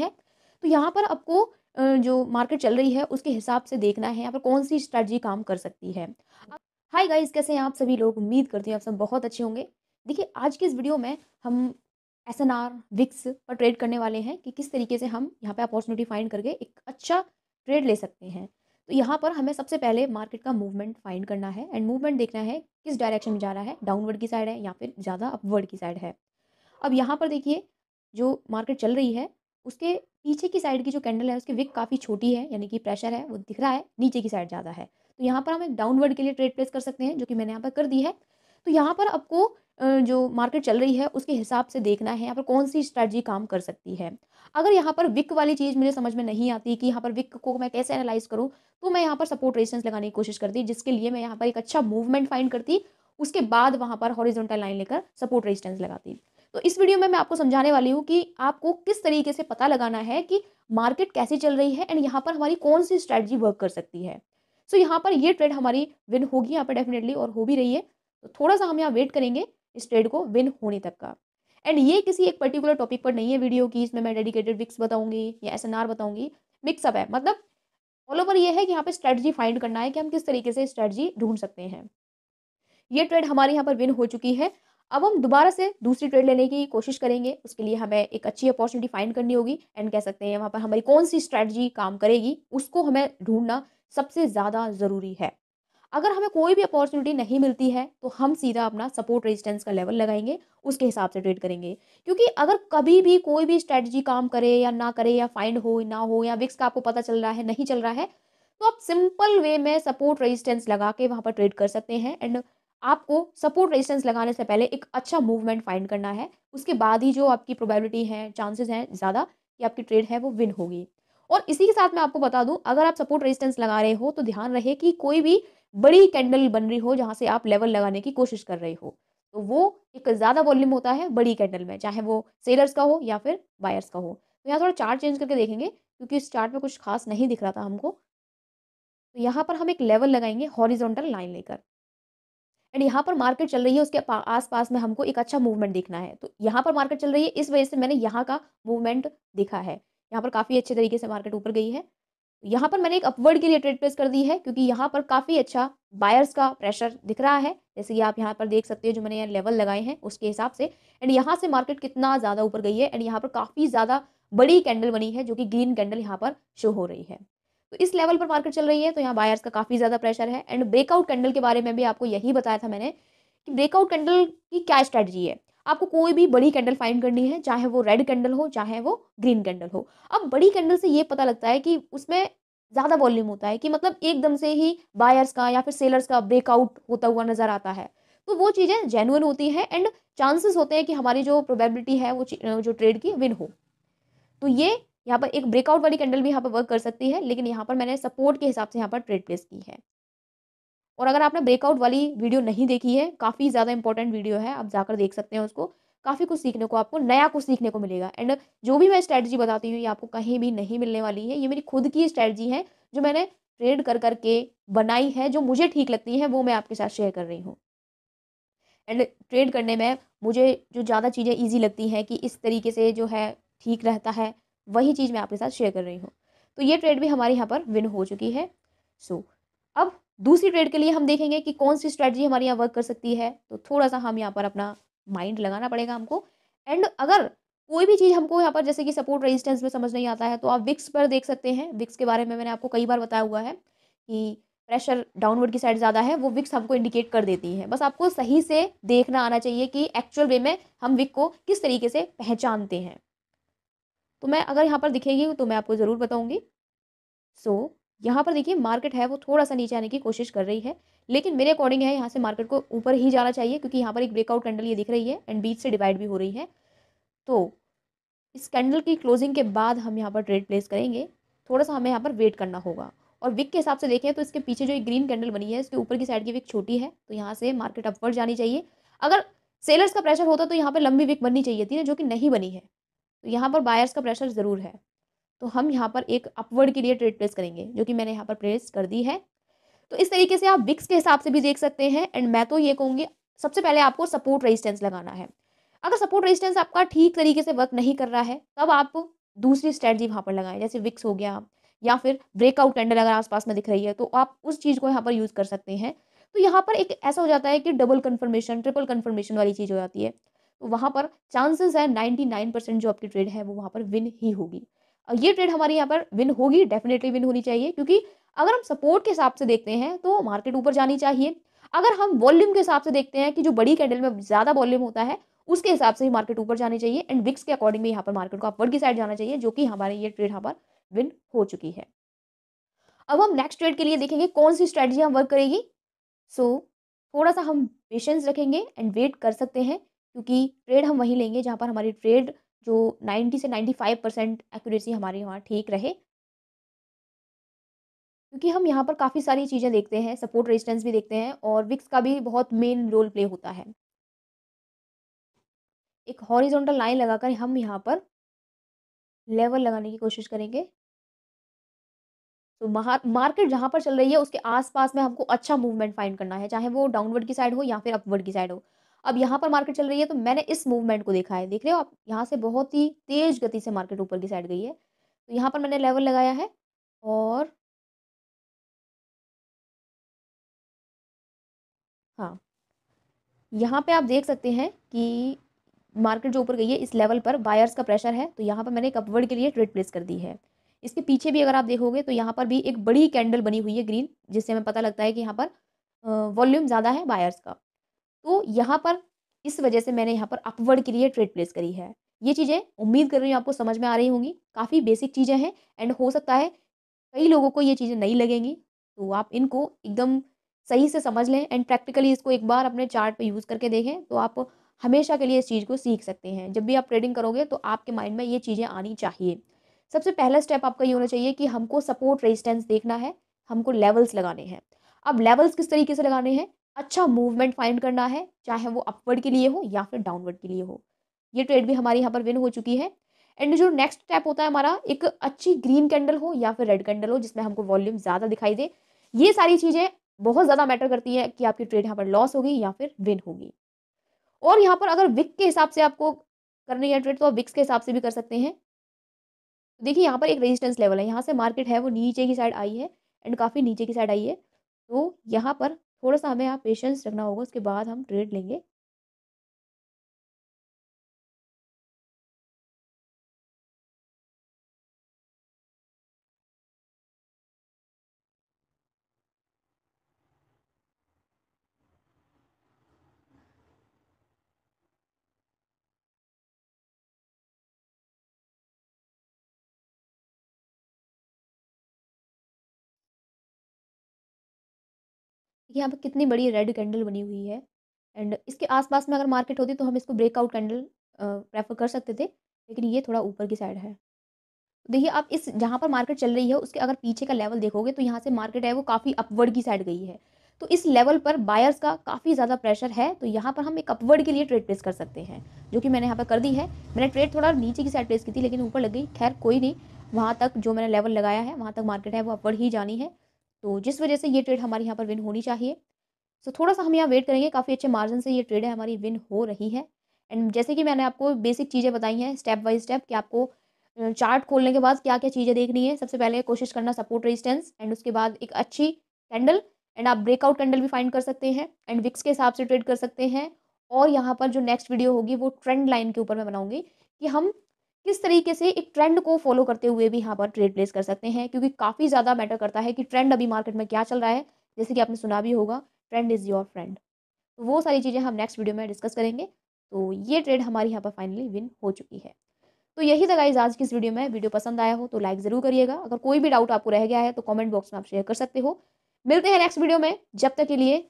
सकती है तो यहाँ पर आपको जो मार्केट चल रही है उसके हिसाब से देखना है यहाँ पर कौन सी स्ट्रैटी काम कर सकती है हाई गाइज कैसे हैं आप सभी लोग उम्मीद करती हूँ आप सब बहुत अच्छे होंगे देखिए आज के इस वीडियो में हम एस एन आर विक्स पर ट्रेड करने वाले हैं कि किस तरीके से हम यहाँ पे अपॉर्चुनिटी फाइंड करके एक अच्छा ट्रेड ले सकते हैं तो यहाँ पर हमें सबसे पहले मार्केट का मूवमेंट फाइंड करना है एंड मूवमेंट देखना है किस डायरेक्शन में जा रहा है डाउनवर्ड की साइड है या फिर ज़्यादा अपवर्ड की साइड है अब यहाँ पर देखिए जो मार्केट चल रही है उसके पीछे की साइड की जो कैंडल है उसकी विक काफ़ी छोटी है यानी कि प्रेशर है वो दिख रहा है नीचे की साइड ज़्यादा है तो यहाँ पर हम एक डाउनवर्ड के लिए ट्रेड प्लेस कर सकते हैं जो कि मैंने यहाँ पर कर दी है तो यहाँ पर आपको जो मार्केट चल रही है उसके हिसाब से देखना है यहाँ पर कौन सी स्ट्रैटी काम कर सकती है अगर यहाँ पर विक वाली चीज़ मुझे समझ में नहीं आती कि यहाँ पर विक को मैं कैसे एनालाइज करूँ तो मैं यहाँ पर सपोर्ट रेजिस्टेंस लगाने की कोशिश करती जिसके लिए मैं यहाँ पर एक अच्छा मूवमेंट फाइंड करती उसके बाद वहाँ पर हॉरिजोनटल लाइन लेकर सपोर्ट रेजिस्टेंस लगाती तो इस वीडियो में मैं आपको समझाने वाली हूँ कि आपको किस तरीके से पता लगाना है कि मार्केट कैसे चल रही है एंड यहाँ पर हमारी कौन सी स्ट्रैटी वर्क कर सकती है सो so, यहाँ पर ये ट्रेड हमारी विन होगी यहाँ पर डेफिनेटली और हो भी रही है तो थोड़ा सा हम यहाँ वेट करेंगे इस ट्रेड को विन होने तक का एंड ये किसी एक पर्टिकुलर टॉपिक पर नहीं है वीडियो की इसमें मैं डेडिकेटेड विक्स बताऊंगी या एस बताऊंगी मिक्सअप है मतलब ऑल ओवर ये है कि यहाँ पे स्ट्रेटजी फाइंड करना है कि हम किस तरीके से स्ट्रेटजी ढूंढ सकते हैं ये ट्रेड हमारे यहाँ पर विन हो चुकी है अब हम दोबारा से दूसरी ट्रेड लेने की कोशिश करेंगे उसके लिए हमें एक अच्छी अपॉर्चुनिटी फाइंड करनी होगी एंड कह सकते हैं वहाँ पर हमारी कौन सी स्ट्रेटजी काम करेगी उसको हमें ढूंढना सबसे ज़्यादा ज़रूरी है अगर हमें कोई भी अपॉर्चुनिटी नहीं मिलती है तो हम सीधा अपना सपोर्ट रेजिस्टेंस का लेवल लगाएंगे उसके हिसाब से ट्रेड करेंगे क्योंकि अगर कभी भी कोई भी स्ट्रैटेजी काम करे या ना करे या फाइंड हो ना हो या विक्स का आपको पता चल रहा है नहीं चल रहा है तो आप सिंपल वे में सपोर्ट रेजिस्टेंस लगा के वहाँ पर ट्रेड कर सकते हैं एंड आपको सपोर्ट रेजिस्टेंस लगाने से पहले एक अच्छा मूवमेंट फाइंड करना है उसके बाद ही जो आपकी प्रोबेबिलिटी है चांसेस हैं ज़्यादा कि आपकी ट्रेड है वो विन होगी और इसी के साथ मैं आपको बता दूं अगर आप सपोर्ट रेजिस्टेंस लगा रहे हो तो ध्यान रहे कि कोई भी बड़ी कैंडल बन रही हो जहाँ से आप लेवल लगाने की कोशिश कर रहे हो तो वो एक ज़्यादा वॉल्यूम होता है बड़ी कैंडल में चाहे वो सेलर्स का हो या फिर बायर्स का हो तो यहाँ थोड़ा चार्ट चेंज करके देखेंगे क्योंकि इस चार्ट में कुछ खास नहीं दिख रहा था हमको तो यहाँ पर हम एक लेवल लगाएंगे हॉरिजॉन्टल लाइन लेकर एंड यहाँ पर मार्केट चल रही है उसके आसपास में हमको एक अच्छा मूवमेंट देखना है तो यहाँ पर मार्केट चल रही है इस वजह से मैंने यहाँ का मूवमेंट देखा है यहाँ पर काफ़ी अच्छे तरीके से मार्केट ऊपर गई है यहाँ पर मैंने एक अपवर्ड के लिए ट्रेड प्लेस कर दी है क्योंकि यहाँ पर काफ़ी अच्छा बायर्स का प्रेशर दिख रहा है जैसे कि आप यहाँ पर देख सकते हो जो मैंने यहाँ लेवल लगाए हैं उसके हिसाब से एंड यहाँ से मार्केट कितना ज़्यादा ऊपर गई है एंड यहाँ पर काफ़ी ज़्यादा बड़ी कैंडल बनी है जो कि ग्रीन कैंडल यहाँ पर शो हो रही है तो इस लेवल पर मार्केट चल रही है तो यहाँ बायर्स का काफ़ी ज़्यादा प्रेशर है एंड ब्रेकआउट कैंडल के बारे में भी आपको यही बताया था मैंने कि ब्रेकआउट कैंडल की क्या स्ट्रेटजी है आपको कोई भी बड़ी कैंडल फाइंड करनी है चाहे वो रेड कैंडल हो चाहे वो ग्रीन कैंडल हो अब बड़ी कैंडल से ये पता लगता है कि उसमें ज़्यादा वॉल्यूम होता है कि मतलब एकदम से ही बायर्स का या फिर सेलर्स का ब्रेकआउट होता हुआ नज़र आता है तो वो चीज़ें जेनुअन होती हैं एंड चांसेस होते हैं कि हमारी जो प्रोबेबिलिटी है वो जो ट्रेड की विन हो तो ये यहाँ पर एक ब्रेकआउट वाली कैंडल भी यहाँ पर वर्क कर सकती है लेकिन यहाँ पर मैंने सपोर्ट के हिसाब से यहाँ पर ट्रेड प्लेस की है और अगर आपने ब्रेकआउट वाली वीडियो नहीं देखी है काफ़ी ज़्यादा इंपॉर्टेंट वीडियो है आप जाकर देख सकते हैं उसको काफ़ी कुछ सीखने को आपको नया कुछ सीखने को मिलेगा एंड जो भी मैं स्ट्रैटेजी बताती हूँ ये आपको कहीं भी नहीं मिलने वाली है ये मेरी खुद की स्ट्रैटेजी है जो मैंने ट्रेड कर करके बनाई है जो मुझे ठीक लगती है वो मैं आपके साथ शेयर कर रही हूँ एंड ट्रेड करने में मुझे जो ज़्यादा चीज़ें ईजी लगती हैं कि इस तरीके से जो है ठीक रहता है वही चीज़ मैं आपके साथ शेयर कर रही हूँ तो ये ट्रेड भी हमारे यहाँ पर विन हो चुकी है सो so, अब दूसरी ट्रेड के लिए हम देखेंगे कि कौन सी स्ट्रैटेजी हमारे यहाँ वर्क कर सकती है तो थोड़ा सा हम यहाँ पर अपना माइंड लगाना पड़ेगा हमको एंड अगर कोई भी चीज़ हमको यहाँ पर जैसे कि सपोर्ट रेजिस्टेंस में समझ नहीं आता है तो आप विक्स पर देख सकते हैं विक्स के बारे में मैंने आपको कई बार बताया हुआ है कि प्रेशर डाउनवर्ड की साइड ज़्यादा है वो विक्स हमको इंडिकेट कर देती है बस आपको सही से देखना आना चाहिए कि एक्चुअल वे में हम विक को किस तरीके से पहचानते हैं तो मैं अगर यहाँ पर दिखेगी तो मैं आपको ज़रूर बताऊँगी सो so, यहाँ पर देखिए मार्केट है वो थोड़ा सा नीचे आने की कोशिश कर रही है लेकिन मेरे अकॉर्डिंग है यहाँ से मार्केट को ऊपर ही जाना चाहिए क्योंकि यहाँ पर एक ब्रेकआउट कैंडल ये दिख रही है एंड बीच से डिवाइड भी हो रही है तो इस कैंडल की क्लोजिंग के बाद हम यहाँ पर ट्रेड प्लेस करेंगे थोड़ा सा हमें यहाँ पर वेट करना होगा और विक के हिसाब से देखें तो इसके पीछे जो एक ग्रीन कैंडल बनी है इसके ऊपर की साइड की विक छोटी है तो यहाँ से मार्केट अपवर्ड जानी चाहिए अगर सेलर्स का प्रेशर होता तो यहाँ पर लंबी विक बननी चाहिए थी ना जो कि नहीं बनी है तो यहाँ पर बायर्स का प्रेशर ज़रूर है तो हम यहाँ पर एक अपवर्ड के लिए ट्रेड प्लेस करेंगे जो कि मैंने यहाँ पर प्लेस कर दी है तो इस तरीके से आप विक्स के हिसाब से भी देख सकते हैं एंड मैं तो ये कहूँगी सबसे पहले आपको सपोर्ट रेजिस्टेंस लगाना है अगर सपोर्ट रेजिस्टेंस आपका ठीक तरीके से वर्क नहीं कर रहा है तब आप दूसरी स्ट्रैटी वहाँ पर लगाएं जैसे विक्स हो गया या फिर ब्रेकआउट कैंडल अगर आसपास में दिख रही है तो आप उस चीज़ को यहाँ पर यूज़ कर सकते हैं तो यहाँ पर एक ऐसा हो जाता है कि डबल कन्फर्मेशन ट्रिपल कन्फर्मेशन वाली चीज़ हो जाती है तो वहाँ पर चांसेस है नाइन्टी नाइन परसेंट जो आपकी ट्रेड है वो वहाँ पर विन ही होगी और ये ट्रेड हमारे यहाँ पर विन होगी डेफिनेटली विन होनी चाहिए क्योंकि अगर हम सपोर्ट के हिसाब से देखते हैं तो मार्केट ऊपर जानी चाहिए अगर हम वॉल्यूम के हिसाब से देखते हैं कि जो बड़ी कैंडल में ज़्यादा वॉल्यूम होता है उसके हिसाब से ही मार्केट ऊपर जानी चाहिए एंड विक्स के अकॉर्डिंग में यहाँ पर मार्केट को अपवर्ड की साइड जाना चाहिए जो कि हमारे ये ट्रेड यहाँ पर विन हो चुकी है अब हम नेक्स्ट ट्रेड के लिए देखेंगे कौन सी स्ट्रेटजी हम वर्क करेगी सो so, थोड़ा सा हम पेशेंस रखेंगे एंड वेट कर सकते हैं क्योंकि ट्रेड हम वहीं लेंगे जहाँ पर हमारी ट्रेड जो 90 से 95 परसेंट एक्यूरेसी हमारे यहाँ ठीक रहे क्योंकि हम यहाँ पर काफ़ी सारी चीज़ें देखते हैं सपोर्ट रेजिस्टेंस भी देखते हैं और विक्स का भी बहुत मेन रोल प्ले होता है एक हॉरिजॉन्टल लाइन लगाकर हम यहाँ पर लेवल लगाने की कोशिश करेंगे तो मार्केट जहाँ पर चल रही है उसके आसपास में हमको अच्छा मूवमेंट फाइंड करना है चाहे वो डाउनवर्ड की साइड हो या फिर अपवर्ड की साइड हो अब यहाँ पर मार्केट चल रही है तो मैंने इस मूवमेंट को देखा है देख रहे हो आप यहाँ से बहुत ही तेज गति से मार्केट ऊपर की साइड गई है तो यहाँ पर मैंने लेवल लगाया है और हाँ यहाँ पे आप देख सकते हैं कि मार्केट जो ऊपर गई है इस लेवल पर बायर्स का प्रेशर है तो यहाँ पर मैंने एक अपवर्ड के लिए ट्रेड प्लेस कर दी है इसके पीछे भी अगर आप देखोगे तो यहाँ पर भी एक बड़ी कैंडल बनी हुई है ग्रीन जिससे हमें पता लगता है कि यहाँ पर वॉल्यूम ज़्यादा है बायर्स का तो यहाँ पर इस वजह से मैंने यहाँ पर अपवर्ड के लिए ट्रेड प्लेस करी है ये चीज़ें उम्मीद कर रही हूँ आपको समझ में आ रही होंगी काफ़ी बेसिक चीज़ें हैं एंड हो सकता है कई लोगों को ये चीज़ें नहीं लगेंगी तो आप इनको एकदम सही से समझ लें एंड प्रैक्टिकली इसको एक बार अपने चार्ट यूज़ करके देखें तो आप हमेशा के लिए इस चीज़ को सीख सकते हैं जब भी आप ट्रेडिंग करोगे तो आपके माइंड में ये चीज़ें आनी चाहिए सबसे पहला स्टेप आपका ये होना चाहिए कि हमको सपोर्ट रेजिस्टेंस देखना है हमको लेवल्स लगाने हैं अब लेवल्स किस तरीके से लगाने हैं अच्छा मूवमेंट फाइंड करना है चाहे वो अपवर्ड के लिए हो या फिर डाउनवर्ड के लिए हो ये ट्रेड भी हमारे यहाँ पर विन हो चुकी है एंड जो नेक्स्ट स्टेप होता है हमारा एक अच्छी ग्रीन कैंडल हो या फिर रेड कैंडल हो जिसमें हमको वॉल्यूम ज़्यादा दिखाई दे ये सारी चीज़ें बहुत ज़्यादा मैटर करती हैं कि आपकी ट्रेड यहाँ पर लॉस होगी या फिर विन होगी और यहाँ पर अगर विक के हिसाब से आपको करनी है ट्रेड तो आप विक्स के हिसाब से भी कर सकते हैं देखिए यहाँ पर एक रेजिस्टेंस लेवल है यहाँ से मार्केट है वो नीचे की साइड आई है एंड काफ़ी नीचे की साइड आई है तो यहाँ पर थोड़ा सा हमें आप पेशेंस रखना होगा उसके बाद हम ट्रेड लेंगे यहाँ पर कितनी बड़ी रेड कैंडल बनी हुई है एंड इसके आसपास में अगर मार्केट होती तो हम इसको ब्रेकआउट कैंडल प्रेफर कर सकते थे लेकिन ये थोड़ा ऊपर की साइड है देखिए आप इस जहाँ पर मार्केट चल रही है उसके अगर पीछे का लेवल देखोगे तो यहाँ से मार्केट है वो काफ़ी अपवर्ड की साइड गई है तो इस लेवल पर बायर्स का काफ़ी ज़्यादा प्रेशर है तो यहाँ पर हम एक अपवर्ड के लिए ट्रेड प्लेस कर सकते हैं जो कि मैंने यहाँ पर कर दी है मैंने ट्रेड थोड़ा नीचे की साइड प्लेस की थी लेकिन ऊपर लग गई खैर कोई नहीं वहाँ तक जो मैंने लेवल लगाया है वहाँ तक मार्केट है वो अपवर्ड ही जानी है तो जिस वजह से ये ट्रेड हमारे यहाँ पर विन होनी चाहिए सो so, थोड़ा सा हम यहाँ वेट करेंगे काफ़ी अच्छे मार्जिन से ये ट्रेड है हमारी विन हो रही है एंड जैसे कि मैंने आपको बेसिक चीज़ें बताई हैं स्टेप बाई स्टेप कि आपको चार्ट खोलने के बाद क्या क्या चीज़ें देखनी है सबसे पहले कोशिश करना सपोर्ट रेजिस्टेंस एंड उसके बाद एक अच्छी कैंडल एंड आप ब्रेकआउट कैंडल भी फाइंड कर सकते हैं एंड विक्स के हिसाब से ट्रेड कर सकते हैं और यहाँ पर जो नेक्स्ट वीडियो होगी वो ट्रेंड लाइन के ऊपर मैं बनाऊँगी कि हम किस तरीके से एक ट्रेंड को फॉलो करते हुए भी यहाँ पर ट्रेड प्लेस कर सकते हैं क्योंकि काफ़ी ज़्यादा मैटर करता है कि ट्रेंड अभी मार्केट में क्या चल रहा है जैसे कि आपने सुना भी होगा ट्रेंड इज़ योर फ्रेंड तो वो सारी चीज़ें हम नेक्स्ट वीडियो में डिस्कस करेंगे तो ये ट्रेड हमारे यहाँ पर फाइनली विन हो चुकी है तो यही था गाइज आज की इस वीडियो में वीडियो पसंद आया हो तो लाइक ज़रूर करिएगा अगर कोई भी डाउट आपको रह गया है तो कमेंट बॉक्स में आप शेयर कर सकते हो मिलते हैं नेक्स्ट वीडियो में जब तक के लिए